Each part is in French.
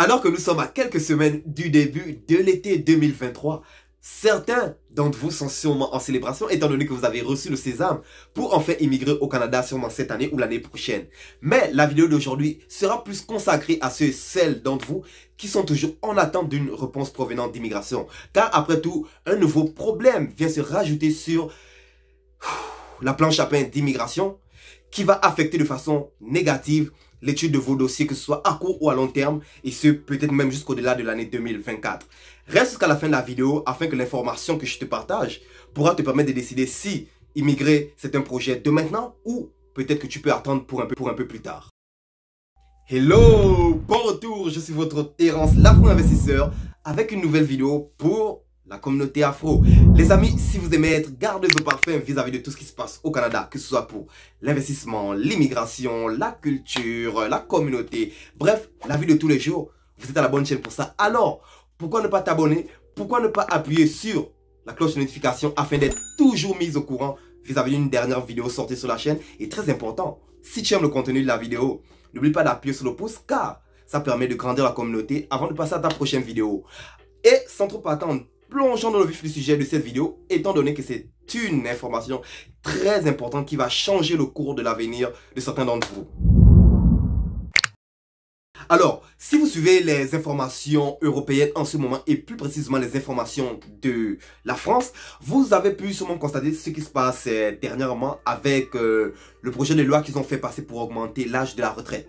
Alors que nous sommes à quelques semaines du début de l'été 2023, certains d'entre vous sont sûrement en célébration étant donné que vous avez reçu le sésame pour enfin immigrer au Canada sûrement cette année ou l'année prochaine. Mais la vidéo d'aujourd'hui sera plus consacrée à ceux et celles d'entre vous qui sont toujours en attente d'une réponse provenant d'immigration. Car après tout, un nouveau problème vient se rajouter sur la planche à pain d'immigration qui va affecter de façon négative l'étude de vos dossiers, que ce soit à court ou à long terme, et ce, peut-être même jusqu'au-delà de l'année 2024. Reste jusqu'à la fin de la vidéo afin que l'information que je te partage pourra te permettre de décider si immigrer, c'est un projet de maintenant ou peut-être que tu peux attendre pour un peu, pour un peu plus tard. Hello, bon retour, je suis votre Terence, l'afro-investisseur, avec une nouvelle vidéo pour la communauté afro. Les amis, si vous aimez être gardeuse au parfum vis-à-vis de tout ce qui se passe au Canada, que ce soit pour l'investissement, l'immigration, la culture, la communauté, bref, la vie de tous les jours, vous êtes à la bonne chaîne pour ça. Alors, pourquoi ne pas t'abonner Pourquoi ne pas appuyer sur la cloche de notification afin d'être toujours mise au courant vis-à-vis d'une dernière vidéo sortie sur la chaîne Et très important, si tu aimes le contenu de la vidéo, n'oublie pas d'appuyer sur le pouce car ça permet de grandir la communauté avant de passer à ta prochaine vidéo. Et sans trop attendre, plongeons dans le vif du sujet de cette vidéo, étant donné que c'est une information très importante qui va changer le cours de l'avenir de certains d'entre vous. Alors, si vous suivez les informations européennes en ce moment, et plus précisément les informations de la France, vous avez pu sûrement constater ce qui se passe euh, dernièrement avec euh, le projet de loi qu'ils ont fait passer pour augmenter l'âge de la retraite.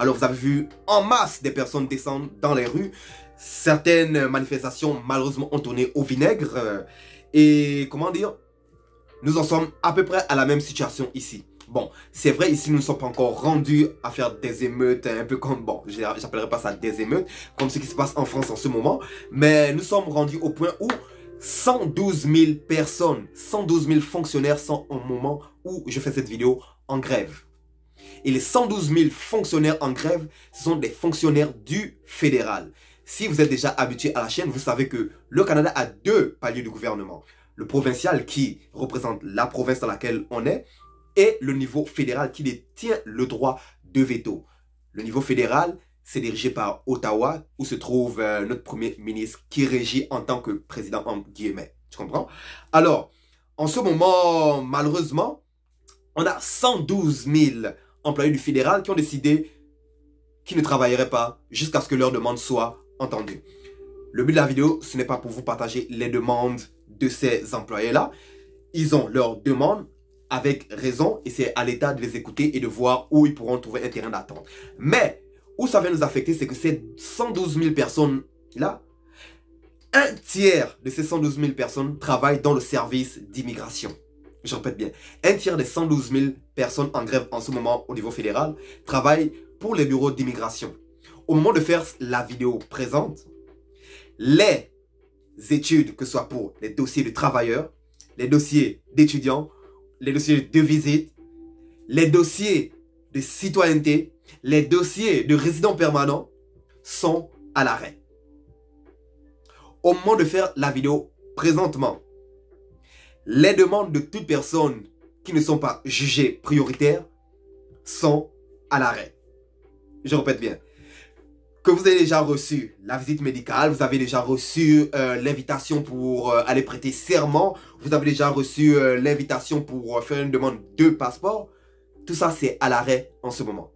Alors vous avez vu en masse des personnes descendre dans les rues. Certaines manifestations malheureusement ont tourné au vinaigre. Euh, et comment dire Nous en sommes à peu près à la même situation ici. Bon, c'est vrai, ici, nous ne sommes pas encore rendus à faire des émeutes, un peu comme, bon, j'appellerai pas ça des émeutes, comme ce qui se passe en France en ce moment, mais nous sommes rendus au point où 112 000 personnes, 112 000 fonctionnaires sont au moment où je fais cette vidéo en grève. Et les 112 000 fonctionnaires en grève, ce sont des fonctionnaires du fédéral. Si vous êtes déjà habitué à la chaîne, vous savez que le Canada a deux paliers de gouvernement. Le provincial qui représente la province dans laquelle on est et le niveau fédéral qui détient le droit de veto. Le niveau fédéral, c'est dirigé par Ottawa où se trouve euh, notre premier ministre qui régit en tant que président en guillemets. Tu comprends Alors, en ce moment, malheureusement, on a 112 000 employés du fédéral qui ont décidé qu'ils ne travailleraient pas jusqu'à ce que leurs demandes soient entendues. Le but de la vidéo, ce n'est pas pour vous partager les demandes de ces employés-là. Ils ont leurs demandes avec raison et c'est à l'État de les écouter et de voir où ils pourront trouver un terrain d'attente. Mais où ça va nous affecter, c'est que ces 112 000 personnes-là, un tiers de ces 112 000 personnes travaillent dans le service d'immigration. Je répète bien, un tiers des 112 000 personnes en grève en ce moment au niveau fédéral travaillent pour les bureaux d'immigration. Au moment de faire la vidéo présente, les études, que ce soit pour les dossiers de travailleurs, les dossiers d'étudiants, les dossiers de visite, les dossiers de citoyenneté, les dossiers de résidents permanents sont à l'arrêt. Au moment de faire la vidéo présentement, les demandes de toute personne qui ne sont pas jugés prioritaires sont à l'arrêt. Je répète bien. Que vous avez déjà reçu la visite médicale, vous avez déjà reçu euh, l'invitation pour euh, aller prêter serment, vous avez déjà reçu euh, l'invitation pour faire une demande de passeport, tout ça c'est à l'arrêt en ce moment.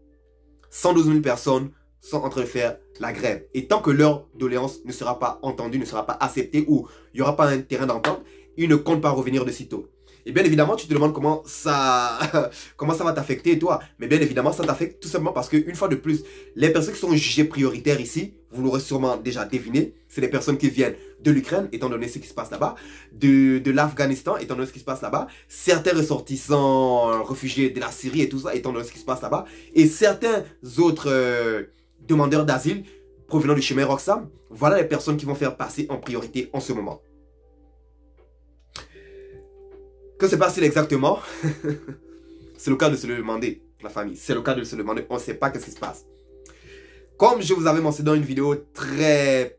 112 000 personnes sont en train de faire la grève. Et tant que leur doléance ne sera pas entendue, ne sera pas acceptée ou il n'y aura pas un terrain d'entente, ils ne comptent pas revenir de sitôt. Et bien évidemment, tu te demandes comment ça, comment ça va t'affecter, toi. Mais bien évidemment, ça t'affecte tout simplement parce que, une fois de plus, les personnes qui sont jugées prioritaires ici, vous l'aurez sûrement déjà deviné, c'est les personnes qui viennent de l'Ukraine, étant donné ce qui se passe là-bas, de, l'Afghanistan, étant donné ce qui se passe là-bas, certains ressortissants réfugiés de la Syrie et tout ça, étant donné ce qui se passe là-bas, et certains autres euh, demandeurs d'asile provenant du chemin Roxham, voilà les personnes qui vont faire passer en priorité en ce moment. Que se passe t exactement C'est le cas de se le demander, la famille. C'est le cas de se le demander. On ne sait pas qu'est-ce qui se passe. Comme je vous avais mentionné dans une vidéo très...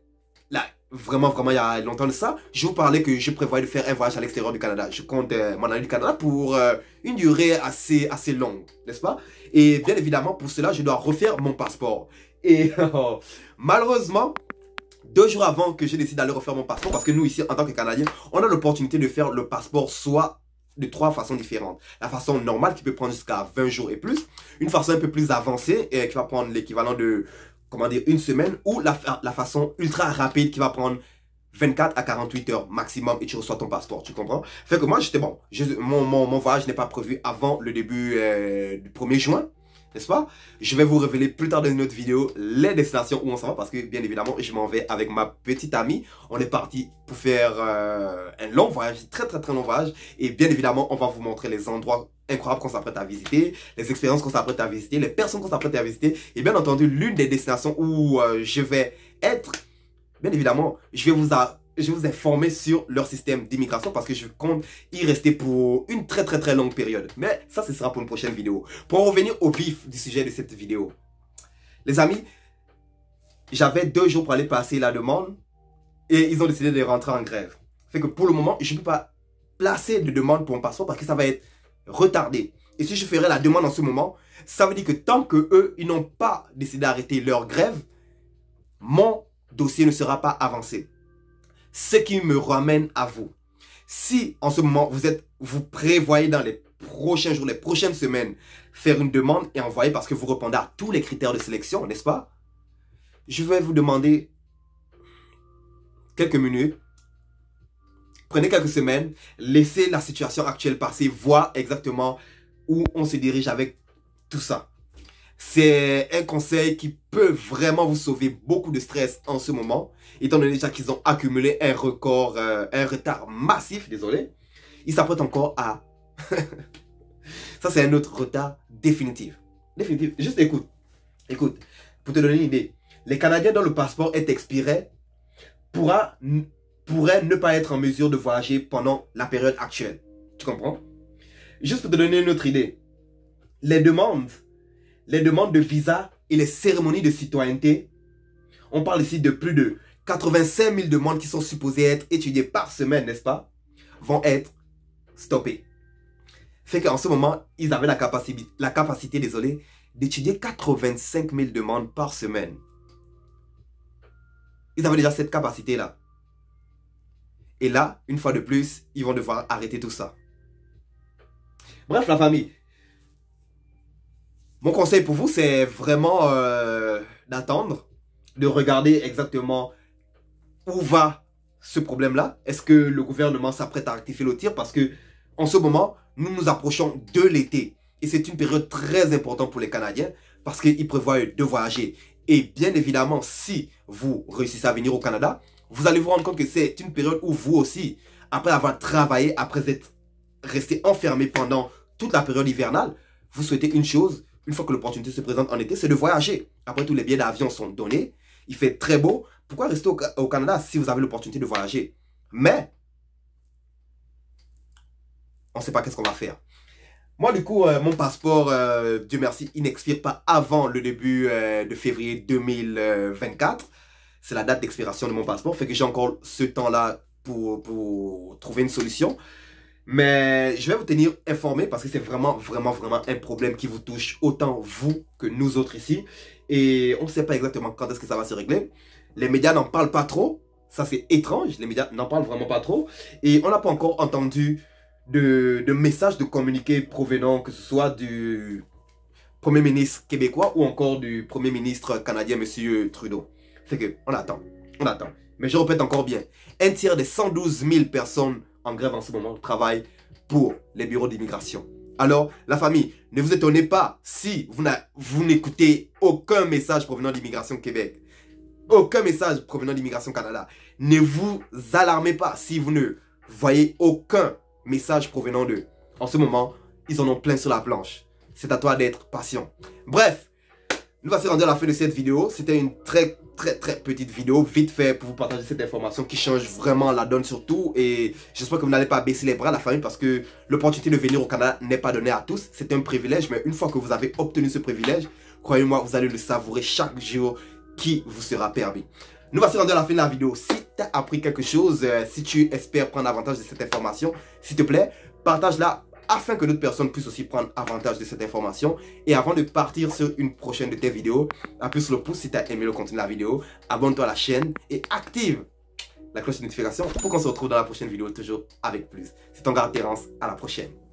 Là, vraiment, vraiment, il y a longtemps de ça, je vous parlais que je prévoyais de faire un voyage à l'extérieur du Canada. Je compte euh, mon m'en du Canada pour euh, une durée assez, assez longue, n'est-ce pas Et bien évidemment, pour cela, je dois refaire mon passeport. Et malheureusement, deux jours avant que j'ai décidé d'aller refaire mon passeport, parce que nous ici, en tant que Canadiens, on a l'opportunité de faire le passeport soit de trois façons différentes. La façon normale qui peut prendre jusqu'à 20 jours et plus, une façon un peu plus avancée et qui va prendre l'équivalent de, comment dire, une semaine, ou la, la façon ultra rapide qui va prendre 24 à 48 heures maximum et tu reçois ton passeport, tu comprends Fait que moi, j'étais bon, je, mon, mon, voyage n'est pas prévu avant le début euh, du 1er juin n'est-ce pas Je vais vous révéler plus tard dans une autre vidéo les destinations où on s'en va parce que bien évidemment je m'en vais avec ma petite amie. On est parti pour faire euh, un long voyage, très très très long voyage et bien évidemment on va vous montrer les endroits incroyables qu'on s'apprête à visiter, les expériences qu'on s'apprête à visiter, les personnes qu'on s'apprête à visiter et bien entendu l'une des destinations où euh, je vais être, bien évidemment je vais vous je vous informer sur leur système d'immigration parce que je compte y rester pour une très très très longue période. Mais ça, ce sera pour une prochaine vidéo. Pour revenir au vif du sujet de cette vidéo. Les amis, j'avais deux jours pour aller passer la demande et ils ont décidé de rentrer en grève. Fait que pour le moment, je ne peux pas placer de demande pour mon passeport parce que ça va être retardé. Et si je ferai la demande en ce moment, ça veut dire que tant que eux, ils n'ont pas décidé d'arrêter leur grève, mon dossier ne sera pas avancé ce qui me ramène à vous. Si en ce moment vous êtes, vous prévoyez dans les prochains jours, les prochaines semaines, faire une demande et envoyer parce que vous répondez à tous les critères de sélection, n'est-ce pas Je vais vous demander quelques minutes, prenez quelques semaines, laissez la situation actuelle passer, voir exactement où on se dirige avec tout ça. C'est un conseil qui peut vraiment vous sauver beaucoup de stress en ce moment, étant donné déjà qu'ils ont accumulé un record, euh, un retard massif, désolé. Ils s'apprêtent encore à... Ça, c'est un autre retard définitif. Définitif. Juste écoute. Écoute, pour te donner une idée, les Canadiens dont le passeport est expiré pourra, pourraient ne pas être en mesure de voyager pendant la période actuelle. Tu comprends Juste pour te donner une autre idée, les demandes les demandes de visa et les cérémonies de citoyenneté. On parle ici de plus de 85 000 demandes qui sont supposées être étudiées par semaine, n'est-ce pas Vont être stoppées. Fait qu'en ce moment, ils avaient la capacité, la capacité désolé, d'étudier 85 000 demandes par semaine. Ils avaient déjà cette capacité-là. Et là, une fois de plus, ils vont devoir arrêter tout ça. Bref, la famille, mon conseil pour vous, c'est vraiment euh, d'attendre, de regarder exactement où va ce problème-là. Est-ce que le gouvernement s'apprête à activer le tir Parce que en ce moment, nous nous approchons de l'été. Et c'est une période très importante pour les Canadiens parce qu'ils prévoient de voyager. Et bien évidemment, si vous réussissez à venir au Canada, vous allez vous rendre compte que c'est une période où vous aussi, après avoir travaillé, après être resté enfermé pendant toute la période hivernale, vous souhaitez une chose, une fois que l'opportunité se présente en été, c'est de voyager. Après tous les billets d'avion sont donnés. Il fait très beau. Pourquoi rester au, Canada si vous avez l'opportunité de voyager Mais, on ne sait pas qu'est-ce qu'on va faire. Moi, du coup, euh, mon passeport, euh, Dieu merci, il n'expire pas avant le début euh, de février 2024. C'est la date d'expiration de mon passeport. Fait que j'ai encore ce temps-là pour, pour trouver une solution. Mais je vais vous tenir informé parce que c'est vraiment, vraiment, vraiment un problème qui vous touche autant vous que nous autres ici. Et on ne sait pas exactement quand est-ce que ça va se régler. Les médias n'en parlent pas trop. Ça, c'est étrange. Les médias n'en parlent vraiment pas trop. Et on n'a pas encore entendu de, de messages de communiqué provenant que ce soit du Premier ministre québécois ou encore du Premier ministre canadien, M. Trudeau. C'est que on attend. On attend. Mais je répète encore bien. Un tiers des 112 000 personnes en grève en ce moment, travaille pour les bureaux d'immigration. Alors, la famille, ne vous étonnez pas si vous n'écoutez aucun message provenant d'immigration Québec, aucun message provenant d'immigration Canada. Ne vous alarmez pas si vous ne voyez aucun message provenant d'eux. En ce moment, ils en ont plein sur la planche. C'est à toi d'être patient. Bref, nous va se rendre à la fin de cette vidéo. C'était une très très très petite vidéo, vite fait pour vous partager cette information qui change vraiment la donne surtout. Et j'espère que vous n'allez pas baisser les bras la famille parce que l'opportunité de venir au Canada n'est pas donnée à tous. C'est un privilège, mais une fois que vous avez obtenu ce privilège, croyez-moi, vous allez le savourer chaque jour qui vous sera permis. Nous va se rendre à la fin de la vidéo. Si tu as appris quelque chose, euh, si tu espères prendre avantage de cette information, s'il te plaît, partage-la afin que d'autres personnes puissent aussi prendre avantage de cette information. Et avant de partir sur une prochaine de tes vidéos, appuie sur le pouce si tu as aimé le contenu de la vidéo, abonne-toi à la chaîne et active la cloche de notification pour qu'on se retrouve dans la prochaine vidéo, toujours avec plus. C'est ton garde Terence, à la prochaine.